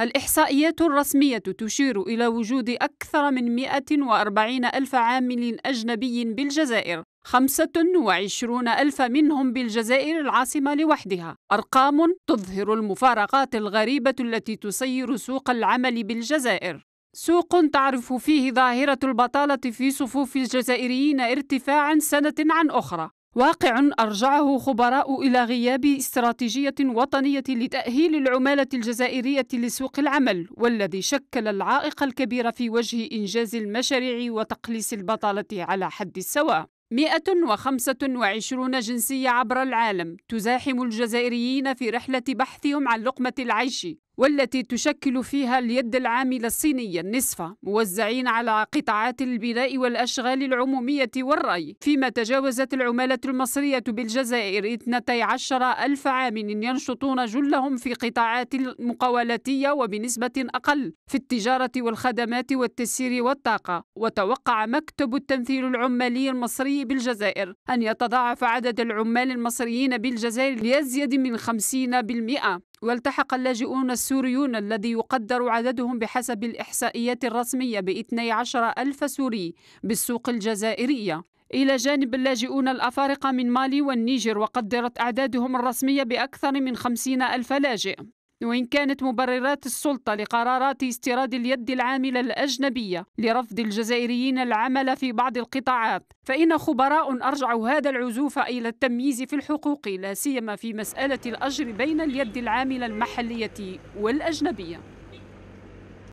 الإحصائيات الرسمية تشير إلى وجود أكثر من 140 ألف عامل أجنبي بالجزائر 25 ألف منهم بالجزائر العاصمة لوحدها أرقام تظهر المفارقات الغريبة التي تسير سوق العمل بالجزائر سوق تعرف فيه ظاهرة البطالة في صفوف الجزائريين ارتفاعا سنة عن أخرى واقع أرجعه خبراء إلى غياب استراتيجية وطنية لتأهيل العمالة الجزائرية لسوق العمل والذي شكل العائق الكبير في وجه إنجاز المشاريع وتقليص البطالة على حد السواء 125 جنسية عبر العالم تزاحم الجزائريين في رحلة بحثهم عن لقمة العيش والتي تشكل فيها اليد العاملة الصينية النصف موزعين على قطاعات البناء والأشغال العمومية والرأي فيما تجاوزت العمالة المصرية بالجزائر 12 ألف عامل ينشطون جلهم في قطاعات المقاولاتية وبنسبة أقل في التجارة والخدمات والتسيير والطاقة وتوقع مكتب التمثيل العمالي المصري بالجزائر أن يتضاعف عدد العمال المصريين بالجزائر ليزيد من 50% والتحق اللاجئون السوريون الذي يقدر عددهم بحسب الإحصائيات الرسمية ب 12 ألف سوري بالسوق الجزائرية إلى جانب اللاجئون الأفارقة من مالي والنيجر وقدرت أعدادهم الرسمية بأكثر من 50 ألف لاجئ وإن كانت مبررات السلطة لقرارات استيراد اليد العاملة الأجنبية لرفض الجزائريين العمل في بعض القطاعات فإن خبراء أرجعوا هذا العزوف إلى التمييز في الحقوق لا سيما في مسألة الأجر بين اليد العاملة المحلية والأجنبية